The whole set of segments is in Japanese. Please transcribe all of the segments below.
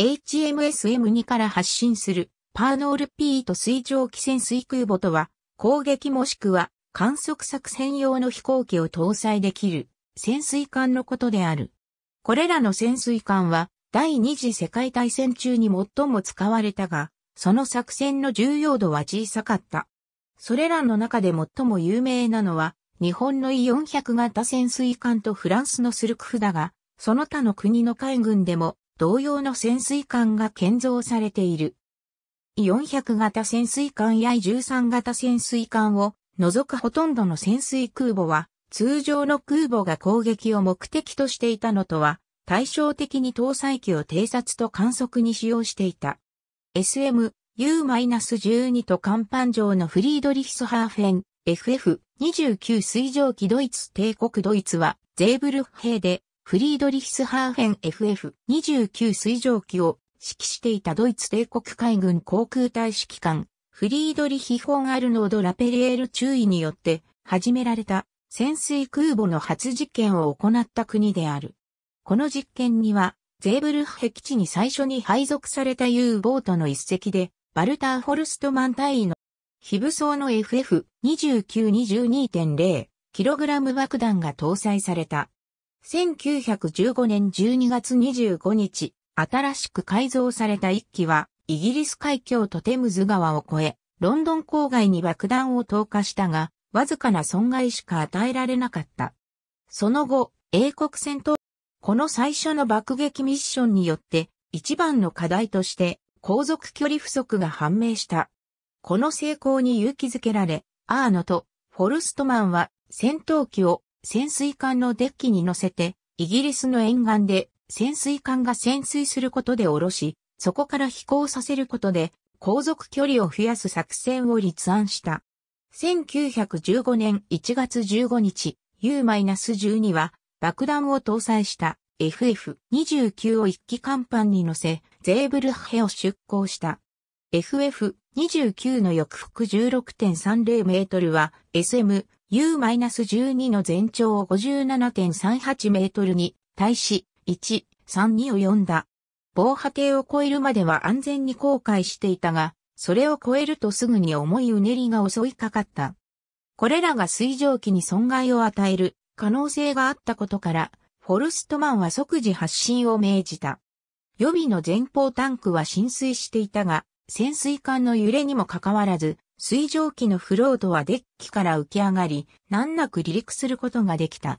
HMSM2 から発進するパーノール P と水上機潜水空母とは攻撃もしくは観測作戦用の飛行機を搭載できる潜水艦のことである。これらの潜水艦は第二次世界大戦中に最も使われたが、その作戦の重要度は小さかった。それらの中で最も有名なのは、日本の E400 型潜水艦とフランスのスルクフだが、その他の国の海軍でも同様の潜水艦が建造されている。400型潜水艦や13型潜水艦を除くほとんどの潜水空母は通常の空母が攻撃を目的としていたのとは対照的に搭載機を偵察と観測に使用していた。SM-U-12 と甲板上のフリードリヒスハーフェン FF29 水蒸気ドイツ帝国ドイツはゼーブルフ兵でフリードリヒスハーフェン FF29 水蒸気を指揮していたドイツ帝国海軍航空隊指揮官、フリードリヒ・フォン・アルノード・ラペリエール注意によって始められた潜水空母の初実験を行った国である。この実験には、ゼーブルフ壁地に最初に配属された U ボートの一隻で、バルター・ホルストマン隊員の非武装の FF2922.0kg 爆弾が搭載された。1915年12月25日、新しく改造された一機は、イギリス海峡とテムズ川を越え、ロンドン郊外に爆弾を投下したが、わずかな損害しか与えられなかった。その後、英国戦闘、この最初の爆撃ミッションによって、一番の課題として、航続距離不足が判明した。この成功に勇気づけられ、アーノとフォルストマンは戦闘機を潜水艦のデッキに乗せて、イギリスの沿岸で潜水艦が潜水することで降ろし、そこから飛行させることで、航続距離を増やす作戦を立案した。1915年1月15日、U-12 は爆弾を搭載した FF-29 を一機甲板に乗せ、ゼーブルヘを出港した。FF-29 の翼幅16.30メートルは SM U-12 の全長を57.38メートルに対し1、3にをんだ。防波堤を越えるまでは安全に航海していたが、それを越えるとすぐに重いうねりが襲いかかった。これらが水蒸気に損害を与える可能性があったことから、フォルストマンは即時発進を命じた。予備の前方タンクは浸水していたが、潜水艦の揺れにもかかわらず、水蒸気のフロートはデッキから浮き上がり、難なく離陸することができた。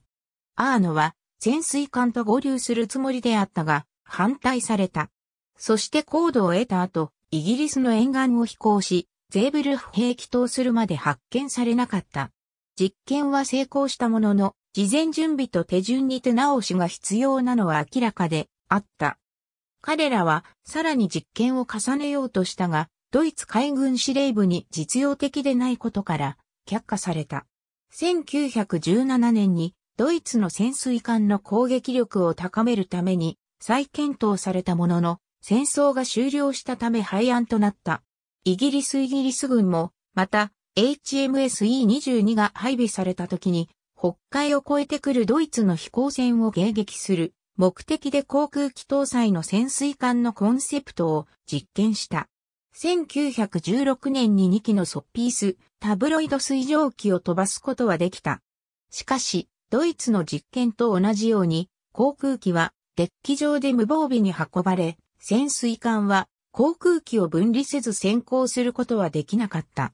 アーノは潜水艦と合流するつもりであったが、反対された。そして高度を得た後、イギリスの沿岸を飛行し、ゼーブルフ兵器等するまで発見されなかった。実験は成功したものの、事前準備と手順に手直しが必要なのは明らかであった。彼らはさらに実験を重ねようとしたが、ドイツ海軍司令部に実用的でないことから却下された。1917年にドイツの潜水艦の攻撃力を高めるために再検討されたものの戦争が終了したため廃案となった。イギリスイギリス軍もまた HMSE22 が配備された時に北海を越えてくるドイツの飛行船を迎撃する目的で航空機搭載の潜水艦のコンセプトを実験した。1916年に2機のソッピース、タブロイド水蒸気を飛ばすことはできた。しかし、ドイツの実験と同じように、航空機はデッキ上で無防備に運ばれ、潜水艦は航空機を分離せず先行することはできなかった。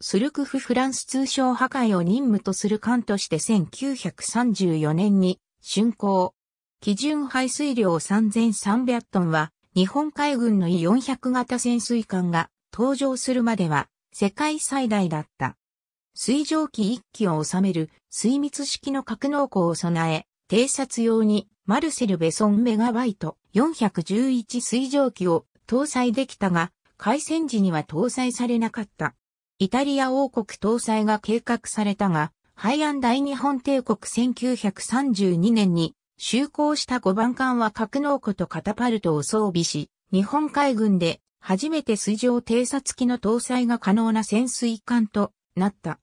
スルクフ・フランス通商破壊を任務とする艦として1934年に竣工。基準排水量3300トンは日本海軍の E400 型潜水艦が登場するまでは世界最大だった。水蒸気1機を収める水密式の格納庫を備え、偵察用にマルセル・ベソンメガバイト411水蒸気を搭載できたが、開戦時には搭載されなかった。イタリア王国搭載が計画されたが、廃ン大日本帝国1932年に就航した5番艦は格納庫とカタパルトを装備し、日本海軍で初めて水上偵察機の搭載が可能な潜水艦となった。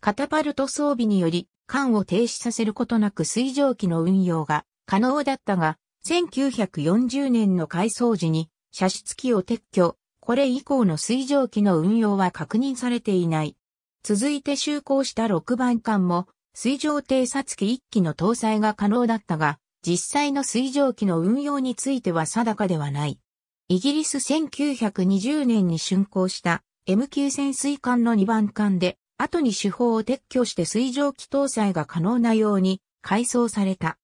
カタパルト装備により、艦を停止させることなく水蒸気の運用が可能だったが、1940年の改装時に射出機を撤去、これ以降の水蒸気の運用は確認されていない。続いて就航した6番艦も水上偵察機1機の搭載が可能だったが、実際の水上機の運用については定かではない。イギリス1920年に竣工した M 級潜水艦の2番艦で、後に手法を撤去して水上機搭載が可能なように改装された。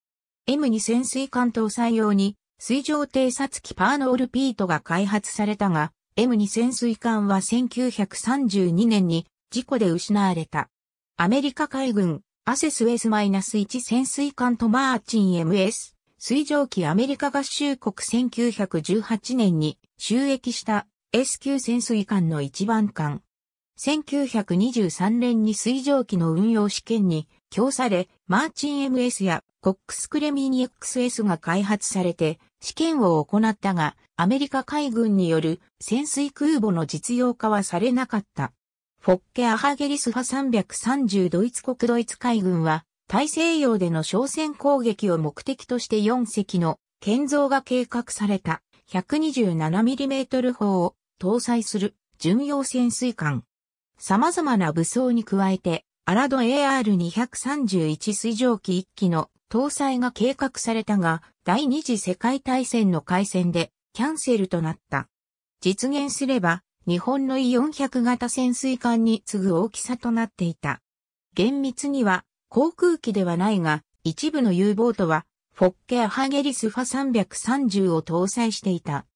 M2 潜水艦搭載用に水上偵察機パーノールピートが開発されたが、M2 潜水艦は1932年に事故で失われた。アメリカ海軍アセスウェス -1 潜水艦とマーチン MS 水蒸気アメリカ合衆国1918年に収益した S 級潜水艦の一番艦。1923年に水蒸気の運用試験に供され、マーチン MS やコックスクレミニ XS が開発されて試験を行ったが、アメリカ海軍による潜水空母の実用化はされなかった。フォッケ・アハゲリスファ330ドイツ国ドイツ海軍は、大西洋での商船攻撃を目的として4隻の建造が計画された 127mm 砲を搭載する巡洋潜水艦。様々な武装に加えて、アラド AR231 水蒸気1機の搭載が計画されたが、第二次世界大戦の海戦でキャンセルとなった。実現すれば、日本の E400 型潜水艦に次ぐ大きさとなっていた。厳密には航空機ではないが、一部の U ボートはフォッケアハゲリスファ330を搭載していた。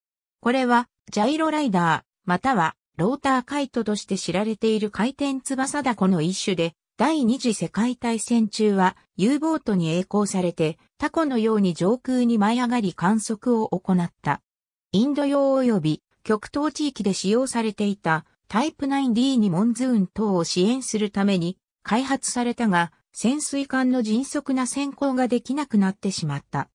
これはジャイロライダー、またはローターカイトとして知られている回転翼だこの一種で、第二次世界大戦中は U ボートに栄光されて、タコのように上空に舞い上がり観測を行った。インド洋及び極東地域で使用されていたタイプ 9D にモンズーン等を支援するために開発されたが、潜水艦の迅速な潜航ができなくなってしまった。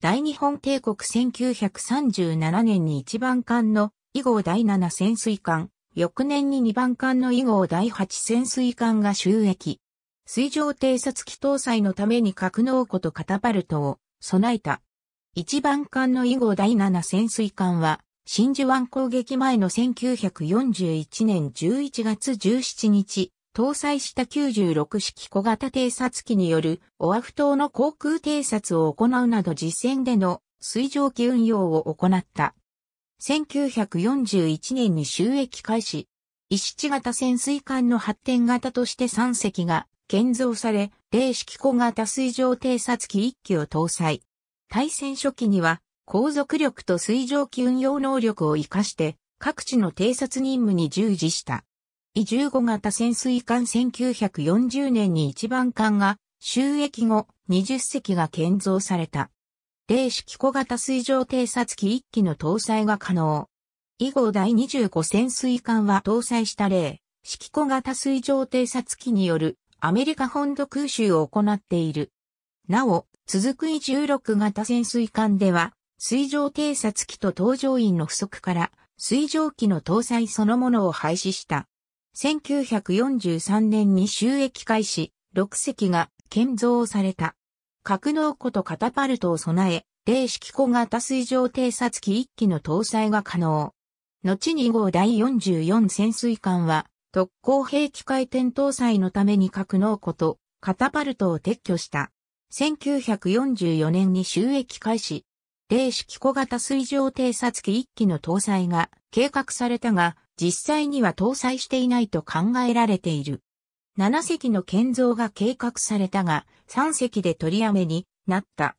大日本帝国1937年に1番艦の以号第7潜水艦、翌年に2番艦の以号第8潜水艦が収益。水上偵察機搭載のために格納庫とカタパルトを備えた。1番艦の以号第7潜水艦は真珠湾攻撃前の1941年11月17日、搭載した96式小型偵察機によるオアフ島の航空偵察を行うなど実戦での水上機運用を行った。1941年に収益開始、一七型潜水艦の発展型として3隻が建造され、零式小型水上偵察機1機を搭載。対戦初期には航続力と水上機運用能力を活かして各地の偵察任務に従事した。e 15型潜水艦1940年に一番艦が収益後20隻が建造された。零式小型水上偵察機1機の搭載が可能。以後第25潜水艦は搭載した例、式小型水上偵察機によるアメリカ本土空襲を行っている。なお、続く E16 型潜水艦では、水上偵察機と搭乗員の不足から、水上機の搭載そのものを廃止した。1943年に収益開始、6隻が建造された。格納庫とカタパルトを備え、零式庫型水上偵察機1機の搭載が可能。後に号第44潜水艦は、特攻兵器回転搭載のために格納庫とカタパルトを撤去した。1944年に収益開始、零式小型水上偵察機1機の搭載が計画されたが、実際には搭載していないと考えられている。7隻の建造が計画されたが、3隻で取りやめになった。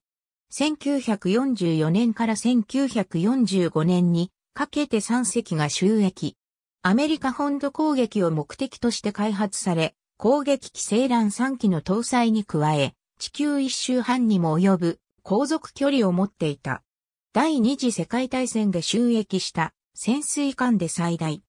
1944年から1945年にかけて3隻が収益。アメリカ本土攻撃を目的として開発され、攻撃機セーラン3機の搭載に加え、地球一周半にも及ぶ航続距離を持っていた。第二次世界大戦で収益した潜水艦で最大。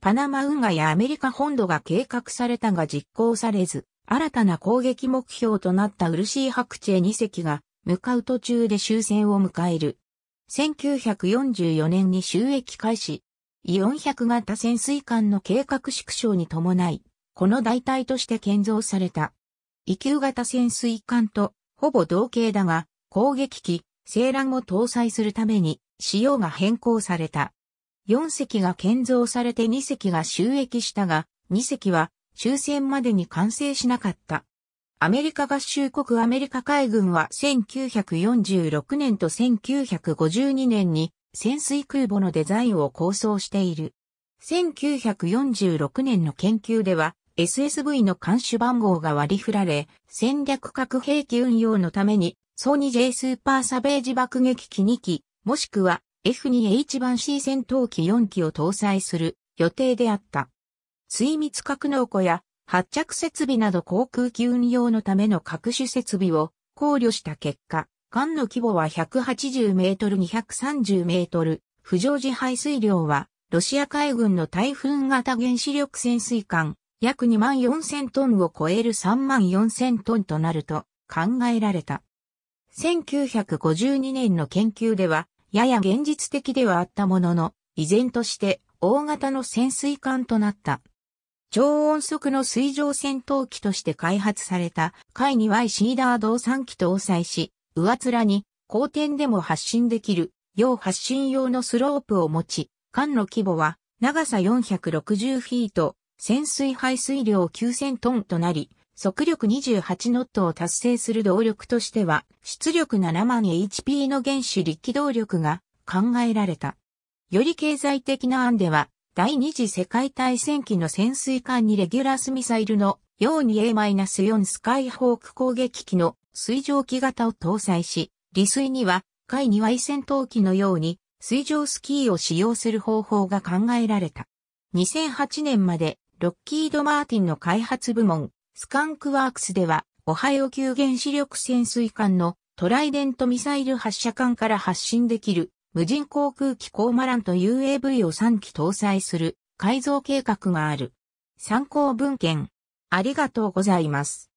パナマ運河やアメリカ本土が計画されたが実行されず、新たな攻撃目標となったウルシー白チェ2隻が向かう途中で終戦を迎える。1944年に収益開始。400型潜水艦の計画縮小に伴い、この代替として建造された。異級型潜水艦とほぼ同型だが、攻撃機、セーランを搭載するために、仕様が変更された。4隻が建造されて2隻が収益したが、2隻は終戦までに完成しなかった。アメリカ合衆国アメリカ海軍は1946年と1952年に潜水空母のデザインを構想している。1946年の研究では SSV の監視番号が割り振られ、戦略核兵器運用のために、ソニー J スーパーサベージ爆撃機2機、もしくは F2H 版 C 戦闘機4機を搭載する予定であった。水密格納庫や発着設備など航空機運用のための各種設備を考慮した結果、艦の規模は180メートル230メートル、不常時排水量はロシア海軍の台風型原子力潜水艦約2万4000トンを超える3万4000トンとなると考えられた。1952年の研究では、やや現実的ではあったものの、依然として大型の潜水艦となった。超音速の水上戦闘機として開発された、海に Y シーダー動産機搭載し、上面に、後天でも発進できる、要発進用のスロープを持ち、艦の規模は、長さ460フィート、潜水排水量9000トンとなり、速力28ノットを達成する動力としては、出力7万 HP の原子力機動力が考えられた。より経済的な案では、第二次世界大戦期の潜水艦にレギュラスミサイルのように A-4 スカイホーク攻撃機の水上機型を搭載し、利水には、海2倍戦闘機のように水上スキーを使用する方法が考えられた。2008年までロッキード・マーティンの開発部門、スカンクワークスでは、オハイオ級原子力潜水艦のトライデントミサイル発射管から発信できる無人航空機コーマランと UAV を3機搭載する改造計画がある。参考文献ありがとうございます。